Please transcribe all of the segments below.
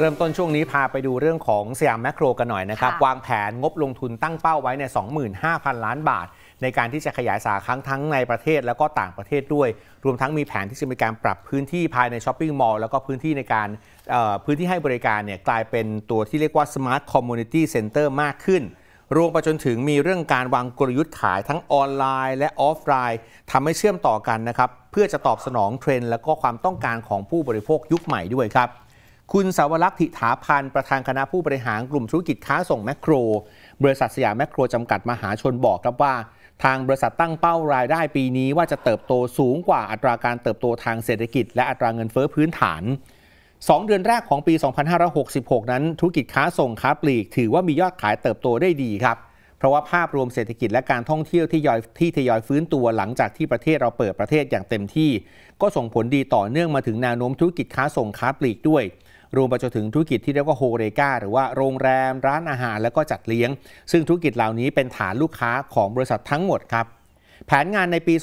เริ่มต้นช่วงนี้พาไปดูเรื่องของสยามแมคโครกันหน่อยนะครับ วางแผนงบลงทุนตั้งเป้าไว้ใน 25,000 ล้านบาท ในการที่จะขยายสาขาทั้งในประเทศแล้วก็ต่างประเทศด้วย รวมทั้งมีแผนที่จะมีการปรับพื้นที่ภายในช้อปปิ้งมอลล์แล้วก็พื้นที่ในการพื้นที่ให้บริการเนี่ยกลายเป็นตัวที่เรียกว่าสมาร์ทคอมมูนิตี้เซ็นเตอร์มากขึ้น รวมไปจนถึงมีเรื่องการวางกลยุทธ์ขายทั้งออนไลน์ และออฟไลน์ทำให้เชื่อมต่อกันนะครับเพื่อจะตอบสนองเทรนด์และก็ความต้องการของผู้บริโภคยุคใหม่ด้วยครับคุณสาวรักษ์ถิถาพันธ์ ประธานคณะผู้บริหารกลุ่มธุรกิจค้าส่งแมคโคร บริษัทสยามแมคโครจำกัดมหาชนบอกครับว่า ทางบริษัทตั้งเป้ารายได้ปีนี้ว่าจะเติบโตสูงกว่าอัตราการเติบโตทางเศรษฐกิจ และอัตราเงินเฟ้อพื้นฐาน 2 เดือนแรกของปี 2566 นั้นธุรกิจค้าส่งค้าปลีกถือว่ามียอดขายเติบโตได้ดีครับเพราะว่าภาพรวมเศรษฐกิจและการท่องเที่ยวที่ยอยที่ทยอยฟื้นตัวหลังจากที่ประเทศเราเปิดประเทศอย่างเต็มที่ ก็ส่งผลดีต่อเนื่องมาถึงแนวโน้มธุรกิจค้าส่งค้าปลีกด้วยรวมไปจนถึงธุรกิจที่เรียกว่าโฮเรกาหรือว่าโรงแรม ร้านอาหารและก็จัดเลี้ยง ซึ่งธุรกิจเหล่านี้เป็นฐานลูกค้าของบริษัททั้งหมดครับ แผนงานในปี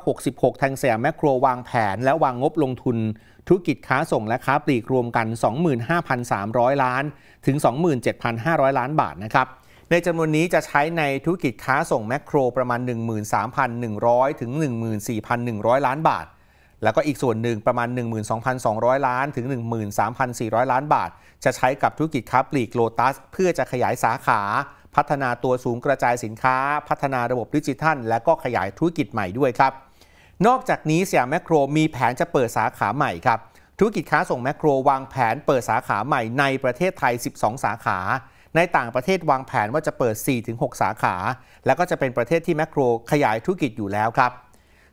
2566 ทางสยมแมคโครวางแผนและวางงบลงทุน ธุรกิจค้าส่งและค้าปลีกรวมกัน 25,300 ล้าน ถึง 27,500 ล้านบาทนะครับ ในจำนวนนี้จะใช้ในธุรกิจค้าส่งแมคโครประมาณ 13,100 ถึง 14,100 ล้านบาทแล้วก็อีกส่วนหนึ่งประมาณ 12,200 ล้าน ถึง 13,400 ล้านบาท จะใช้กับธุรกิจค้าปลีกโลตัส เพื่อจะขยายสาขา พัฒนาตัวสูงกระจายสินค้า พัฒนาระบบดิจิทัล และก็ขยายธุรกิจใหม่ด้วยครับนอกจากนี้เสียแมคโครมีแผนจะเปิดสาขาใหม่ครับ ธุรกิจค้าส่งแมคโครวางแผนเปิดสาขาใหม่ในประเทศไทย 12 สาขา ในต่างประเทศวางแผนว่าจะเปิด 4-6 สาขา แล้วก็จะเป็นประเทศที่แมคโครขยายธุรกิจอยู่แล้วครับ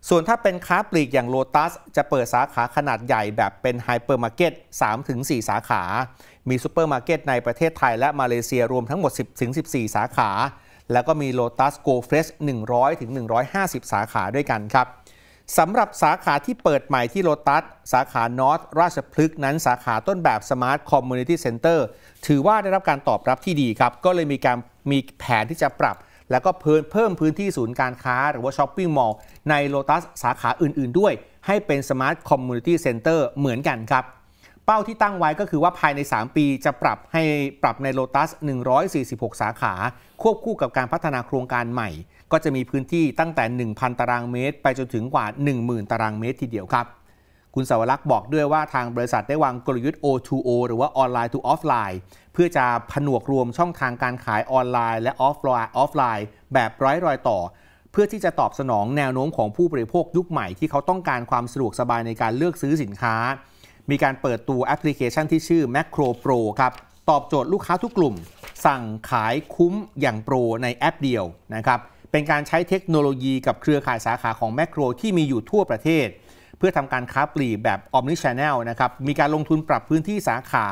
ส่วนถ้าเป็นค้าปลีกอย่างโลตัส จะเปิดสาขาขนาดใหญ่แบบเป็นไฮเปอร์มาร์เก็ต3-4 สาขา มีซูเปอร์มาร์เก็ตในประเทศไทยและมาเลเซียรวมทั้งหมด 10-14 สาขา แล้วก็มีโลตัสโกลเฟรช 100-150 สาขาด้วยกันครับสำหรับสาขาที่เปิดใหม่ที่โลตัส สาขานอตราชพฤกษ์นั้นสาขาต้นแบบสมาร์ทคอมมูนิตี้เซ็นเตอร์ถือว่าได้รับการตอบรับที่ดีครับ ก็เลยมีการมีแผนที่จะปรับแล้วก็เพิ่มพื้นที่ศูนย์การค้าหรือว่าช้อปปิ้งมอลล์ในโลตัสสาขาอื่นๆ ด้วย ให้เป็นสมาร์ทคอมมูนิตี้เซ็นเตอร์เหมือนกันครับ เป้าที่ตั้งไว้ก็คือว่าภายใน 3 ปีจะปรับให้ปรับในโลตัส 146 สาขา ควบคู่กับการพัฒนาโครงการใหม่ ก็จะมีพื้นที่ตั้งแต่ 1,000 ตารางเมตรไปจนถึงกว่า 10,000 ตารางเมตรทีเดียวครับคุณสาวรักษ์บอกด้วยว่าทางบริษัทได้วางกลยุทธ์ O2O หรือว่า Online to Offline เพื่อจะผนวกรวมช่องทางการขายออนไลน์และออฟไลน์ออฟไลน์แบบร้อยรอยต่อ เพื่อที่จะตอบสนองแนวโน้มของผู้บริโภคยุคใหม่ที่เขาต้องการความสะดวกสบายในการเลือกซื้อสินค้า มีการเปิดตัวแอปพลิเคชัน ที่ชื่อ Macro Pro ครับตอบโจทย์ลูกค้าทุกกลุ่มสั่งขายคุ้มอย่างโปรในแอปเดียวนะครับเป็นการใช้เทคโนโลยีกับเครือข่ายสาขาของแมคโครที่มีอยู่ทั่วประเทศพื่อทำการค้าปลีกแบบออมนิชแนลนะครับ มีการลงทุนปรับพื้นที่สาขา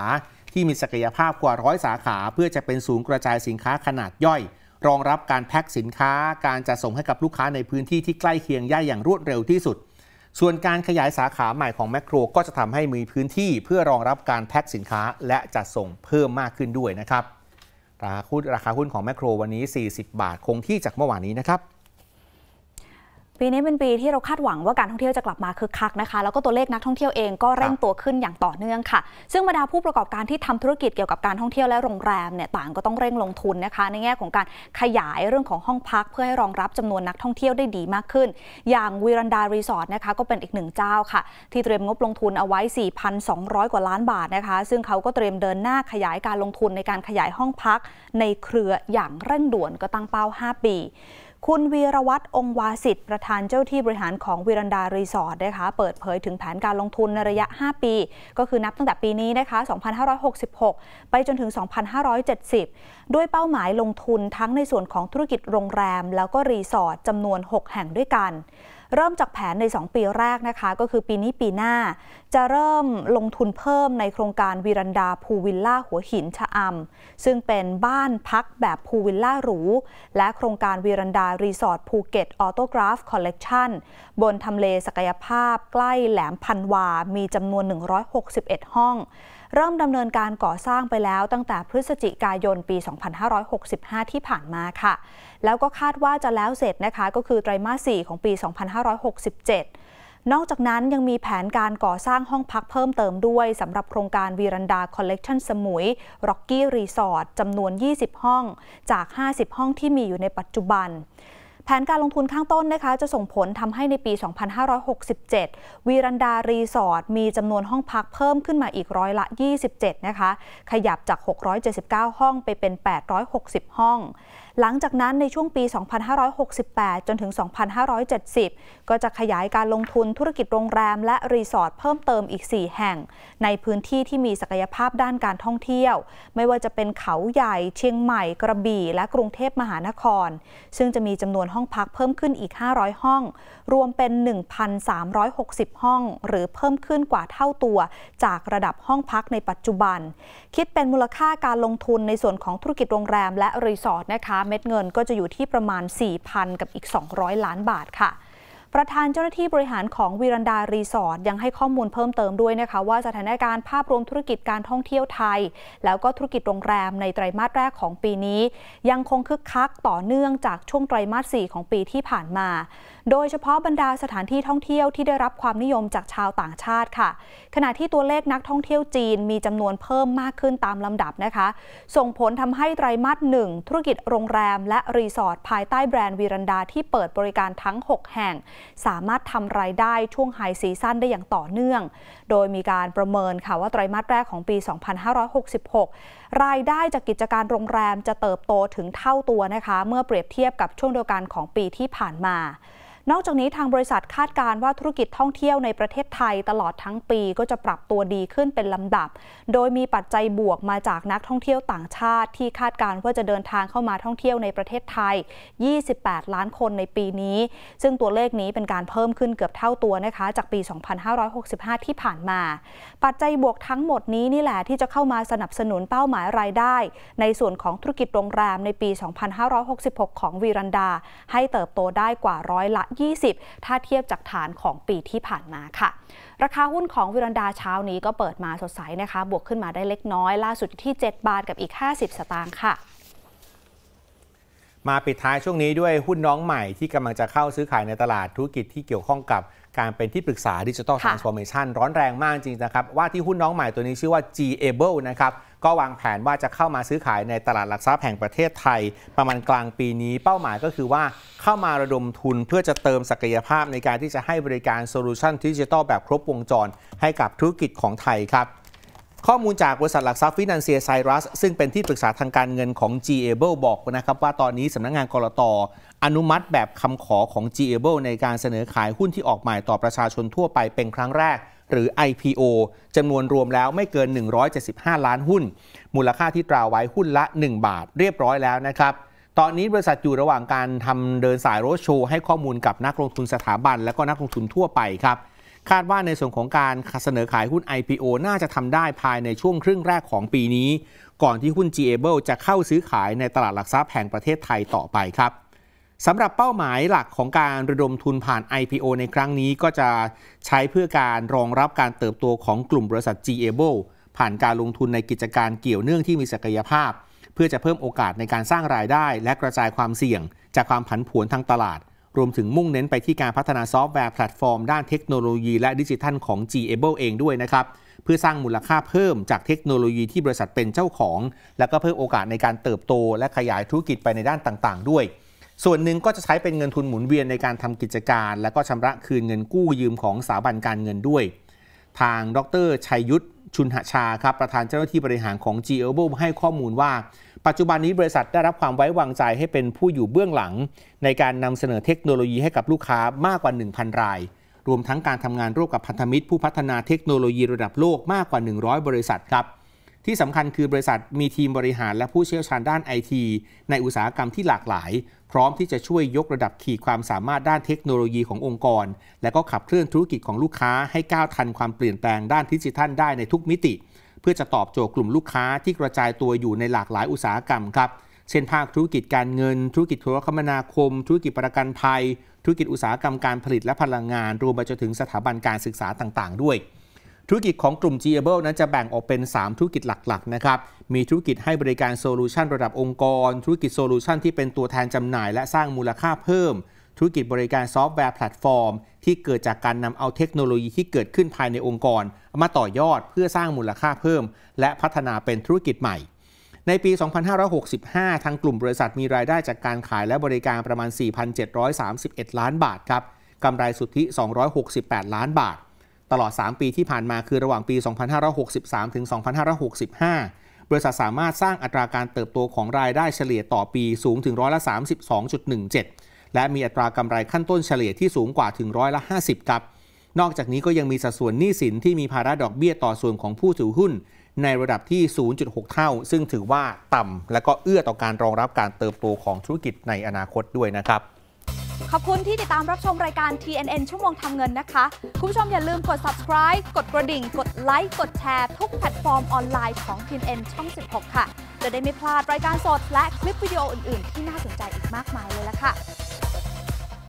ที่มีศักยภาพกว่าร้อยสาขาเพื่อจะเป็นศูนย์กระจายสินค้าขนาดย่อย รองรับการแพ็คสินค้า การจะส่งให้กับลูกค้าในพื้นที่ที่ใกล้เคียงย่ายอย่างรวดเร็วที่สุด ส่วนการขยายสาขาใหม่ของแมคโครก็จะทำให้มีพื้นที่เพื่อรองรับการแพ็คสินค้าและจัดส่งเพิ่มมากขึ้นด้วยนะครับราคาหุ้นราคาหุ้นของแมคโครวันนี้ 40 บาทคงที่จากเมื่อวานนี้นะครับปีนี้เป็นปีที่เราคาดหวังว่าการท่องเที่ยวจะกลับมาคึกคักนะคะแล้วก็ตัวเลขนักท่องเที่ยวเองก็เร่งตัวขึ้นอย่างต่อเนื่องค่ะ ซึ่งบรรดาผู้ประกอบการที่ทำธุรกิจเกี่ยวกับการท่องเที่ยวและโรงแรมเนี่ยต่างก็ต้องเร่งลงทุนนะคะ ในแง่ของการขยายเรื่องของห้องพักเพื่อให้รองรับจำนวนนักท่องเที่ยวได้ดีมากขึ้น อย่างวีรันดารีสอร์ทนะคะก็เป็นอีกหนึ่งเจ้าค่ะที่เตรียมงบลงทุนเอาไว้ 4,200 กว่าล้านบาทนะคะ ซึ่งเขาก็เตรียมเดินหน้าขยายการลงทุนในการขยายห้องพักในเครืออย่างเร่งด่วนก็ตั้งเป้า 5 ปีคุณวีรวัตรองวาสิทธิ์ประธานเจ้าที่บริหารของวิรันดารีสอร์ทนะคะ เปิดเผยถึงแผนการลงทุนในระยะ 5 ปี ก็คือนับตั้งแต่ปีนี้นะคะ 2566 ไปจนถึง 2570 ด้วยเป้าหมายลงทุนทั้งในส่วนของธุรกิจโรงแรม แล้วก็รีสอร์ทจำนวน 6 แห่งด้วยกันเริ่มจากแผนใน2ปีแรกนะคะ ก็คือปีนี้ปีหน้า จะเริ่มลงทุนเพิ่มในโครงการวีรันดาภูวิลล่าหัวหินชะอำซึ่งเป็นบ้านพักแบบภูวิลล่าหรู และโครงการวีรันดารีสอร์ทภูเก็ตออโตกราฟคอลเลกชันบนทำเลศักยภาพใกล้แหลมพันวา มีจำนวน 161 ห้องเริ่มดำเนินการก่อสร้างไปแล้วตั้งแต่พฤศจิกายนปี 2565 ที่ผ่านมาค่ะ แล้วก็คาดว่าจะแล้วเสร็จนะคะก็คือไตรมาส 4 ของปี 2567 นอกจากนั้นยังมีแผนการก่อสร้างห้องพักเพิ่มเติมด้วยสำหรับโครงการวีรันดาคอลเลกชันสมุย ร็อกกี้รีสอร์ทจำนวน 20 ห้องจาก 50 ห้องที่มีอยู่ในปัจจุบันแผนการลงทุนข้างต้นนะคะจะส่งผลทำให้ในปี 2567 วีรันดารีสอร์ทมีจำนวนห้องพักเพิ่มขึ้นมาอีกร้อยละ 27 นะคะ ขยับจาก 679 ห้องไปเป็น 860 ห้องหลังจากนั้นในช่วงปี 2568 จนถึง 2570 ก็จะขยายการลงทุนธุรกิจโรงแรมและรีสอร์ทเพิ่มเติมอีก 4 แห่ง ในพื้นที่ที่มีศักยภาพด้านการท่องเที่ยว ไม่ว่าจะเป็นเขาใหญ่ เชียงใหม่กระบี่ และกรุงเทพมหานคร ซึ่งจะมีจำนวนห้องพักเพิ่มขึ้นอีก 500 ห้อง รวมเป็น 1,360 ห้อง หรือเพิ่มขึ้นกว่าเท่าตัว จากระดับห้องพักในปัจจุบัน คิดเป็นมูลค่าการลงทุนในส่วนของธุรกิจโรงแรมและรีสอร์ทนะคะเม็ดเงินก็จะอยู่ที่ประมาณ 4,000 กับอีก 200 ล้านบาทค่ะประธานเจ้าหน้าที่บริหารของวีรันดารีสอร์ทยังให้ข้อมูลเพิ่มเติมด้วยนะคะ ว่าสถานการณ์ภาพรวมธุรกิจการท่องเที่ยวไทย แล้วก็ธุรกิจโรงแรมในไตรามาสแรกของปีนี้ ยังคงคึกคักต่อเนื่องจากช่วงไตรามาส4ของปีที่ผ่านมา โดยเฉพาะบรรดาสถานที่ท่องเที่ยวที่ได้รับความนิยมจากชาวต่างชาติค่ะ ขณะที่ตัวเลขนักท่องเที่ยวจีนมีจำนวนเพิ่มมากขึ้นตามลำดับนะคะ ส่งผลทำให้ไตรามาสหนึ่งธุรกิจโรงแรมและรีสอร์ทภายใต้แบรนด์วีรันดาที่เปิดบริการทั้ง 6 แห่งสามารถทำไรายได้ช่วงไฮซีซั่นได้อย่างต่อเนื่อง โดยมีการประเมินค่ะว่าไตรมาสแรกของปี 2566 รายได้จากกิจการโรงแรมจะเติบโตถึงเท่าตัวนะคะ เมื่อเปรียบเทียบกับช่วงเดียวกันของปีที่ผ่านมานอกจากนี้ทางบริษัทคาดการว่าธุรกิจท่องเที่ยวในประเทศไทย ตลอดทั้งปีก็จะปรับตัวดีขึ้นเป็นลำดับ โดยมีปัจจัยบวกมาจากนักท่องเที่ยวต่างชาติที่คาดการว่าจะเดินทางเข้ามาท่องเที่ยวในประเทศไทย 28 ล้านคนในปีนี้ ซึ่งตัวเลขนี้เป็นการเพิ่มขึ้นเกือบเท่าตัวนะคะจากปี 2565 ที่ผ่านมา ปัจจัยบวกทั้งหมดนี้นี่แหละที่จะเข้ามาสนับสนุนเป้าหมายรายได้ ในส่วนของธุรกิจโรงแรมในปี 2566 ของวีรันดา ให้เติบโตได้กว่าร้อยละ20 ถ้าเทียบจากฐานของปีที่ผ่านมาค่ะ ราคาหุ้นของวิรันดาเช้านี้ก็เปิดมาสดใสนะคะ บวกขึ้นมาได้เล็กน้อย ล่าสุดที่ 7 บาทกับอีก 50 สตางค์ค่ะ มาปิดท้ายช่วงนี้ด้วยหุ้นน้องใหม่ ที่กำลังจะเข้าซื้อขายในตลาดธุรกิจที่เกี่ยวข้องกับการเป็นที่ปรึกษาดิจิทัลทรานส์ฟอร์เมชันร้อนแรงมากจริงนะครับ ว่าที่หุ้นน้องใหม่ตัวนี้ชื่อว่า g a b l e นะครับ ก็วางแผนว่าจะเข้ามาซื้อขายในตลาดหลักทรัพย์แห่งประเทศไทย ประมาณกลางปีนี้ เป้าหมายก็คือว่าเข้ามาระดมทุนเพื่อจะเติมศักยภาพในการที่จะให้บริการโซลูชันดิจิทัลแบบครบวงจร ให้กับธุรกิจของไทยครับข้อมูลจากบริษัทหลักทรัพย์ฟินันเซียไซรัส ซึ่งเป็นที่ปรึกษาทางการเงินของ g a b l e บอกนะครับว่าตอนนี้สำนักงงานกรตออนุมัติแบบคำขอของ g a b l e ในการเสนอขายหุ้นที่ออกหมายต่อประชาชนทั่วไปเป็นครั้งแรก หรือ IPO จำนวนรวมแล้วไม่เกิน 175 ล้านหุ้น มูลค่าที่ตราไว้หุ้นละ 1 บาทเรียบร้อยแล้วนะครับตอนนี้บริษัทอยู่ระหว่างการทำเดินสายโรดโชว์ให้ข้อมูลกับนักลงทุนสถาบัน และก็นักลงทุนทั่วไปครับคาดว่าในส่วนของการเสนอขายหุ้น IPO น่าจะทำได้ภายในช่วงครึ่งแรกของปีนี้ ก่อนที่หุ้น G-Able จะเข้าซื้อขายในตลาดหลักทรัพย์แห่งประเทศไทยต่อไปครับสำหรับเป้าหมายหลักของการระดมทุนผ่าน IPO ในครั้งนี้ก็จะใช้เพื่อการรองรับการเติบโตของกลุ่มบริษัท G-Able ผ่านการลงทุนในกิจการเกี่ยวเนื่องที่มีศักยภาพ เพื่อจะเพิ่มโอกาสในการสร้างรายได้ และกระจายความเสี่ยง จากความผันผวนทางตลาดรวมถึงมุ่งเน้นไปที่การพัฒนาซอฟต์แวร์แพลตฟอร์มด้านเทคโนโลยีและดิจิทัลของ G-Able เองด้วยนะครับ เพื่อสร้างมูลค่าเพิ่มจากเทคโนโลยีที่บริษัทเป็นเจ้าของ และก็เพิ่มโอกาสในการเติบโตและขยายธุรกิจไปในด้านต่างๆ ด้วย ส่วนหนึ่งก็จะใช้เป็นเงินทุนหมุนเวียนในการทำกิจการ และก็ชำระคืนเงินกู้ยืมของสถาบันการเงินด้วย ทางดรชัยยุทธ ชุนหชาครับประธานเจ้าหน้าที่บริหารของ g e o b l e ให้ข้อมูลว่าปัจจุบันนี้บริษัทได้รับความไว้วางใจให้เป็นผู้อยู่เบื้องหลัง ในการนำเสนอเทคโนโลยีให้กับลูกค้ามากกว่า 1,000 ราย รวมทั้งการทำงานร่วมกับพันธมิตร ผู้พัฒนาเทคโนโลยีระดับโลก มากกว่า 100 บริษัทครับ ที่สำคัญคือบริษัทมีทีมบริหารและผู้เชี่ยวชาญด้านไอทีในอุตสาหกรรมที่หลากหลาย พร้อมที่จะช่วยยกระดับขีดความสามารถด้านเทคโนโลยีขององค์กร และก็ขับเคลื่อนธุรกิจของลูกค้าให้ก้าวทันความเปลี่ยนแปลงด้านดิจิทัลได้ในทุกมิติเพื่อจะตอบโจทย์กลุ่มลูกค้าที่กระจายตัวอยู่ในหลากหลายอุตสาหกรรมครับ เช่นภาคธุรกิจการเงิน ธุรกิจโทรคมนาคม ธุรกิจประกันภัย ธุรกิจอุตสาหกรรมการผลิตและพลังงาน รวมไปจนถึงสถาบันการศึกษาต่างๆ ด้วย ธุรกิจของกลุ่ม g a b l e นั้นจะแบ่งออกเป็น 3 ธุรกิจหลักๆนะครับมีธุรกิจให้บริการโซลูชันระดับองค์กรธุรกิจโซลูชันที่เป็นตัวแทนจำหน่ายและสร้างมูลค่าเพิ่มธุรกิจบริการซอฟต์แวร์แพลตฟอร์มที่เกิดจากการนำเอาเทคโนโลยีที่เกิดขึ้นภายในองค์กร มาต่อยอดเพื่อสร้างมูลค่าเพิ่ม และพัฒนาเป็นธุรกิจใหม่ ในปี 2565 ทางกลุ่มบริษัทมีรายได้จากการขายและบริการประมาณ 4,731 ล้านบาทครับ กำไรสุทธิ 268 ล้านบาท ตลอด 3 ปีที่ผ่านมาคือระหว่างปี 2563 ถึง 2565 บริษัทสามารถสร้างอัตราการเติบโตของรายได้เฉลี่ยต่อปีสูงถึงร้อยละ32.17และมีอัตรากำไรขั้นต้นเฉลี่ยที่สูงกว่าถึงร้อยละ50ครับ นอกจากนี้ก็ยังมีสัดส่วนหนี้สินที่มีภาระดอกเบี้ยต่อส่วนของผู้ถือหุ้น ในระดับที่ 0.6 เท่า ซึ่งถือว่าต่ำและก็เอื้อต่อการรองรับการเติบโตของธุรกิจในอนาคตด้วยนะครับ ขอบคุณที่ติดตามรับชมรายการ TNN ชั่วโมงทำเงินนะคะ คุณผู้ชมอย่าลืมกด subscribe กดกระดิ่ง กดไลค์ กดแชร์ทุกแพลตฟอร์มออนไลน์ของ TNN ช่อง 16 ค่ะ จะได้ไม่พลาดรายการสดและคลิปวิดีโออื่น ๆ ที่น่าสนใจอีกมากมายเลยละค่ะ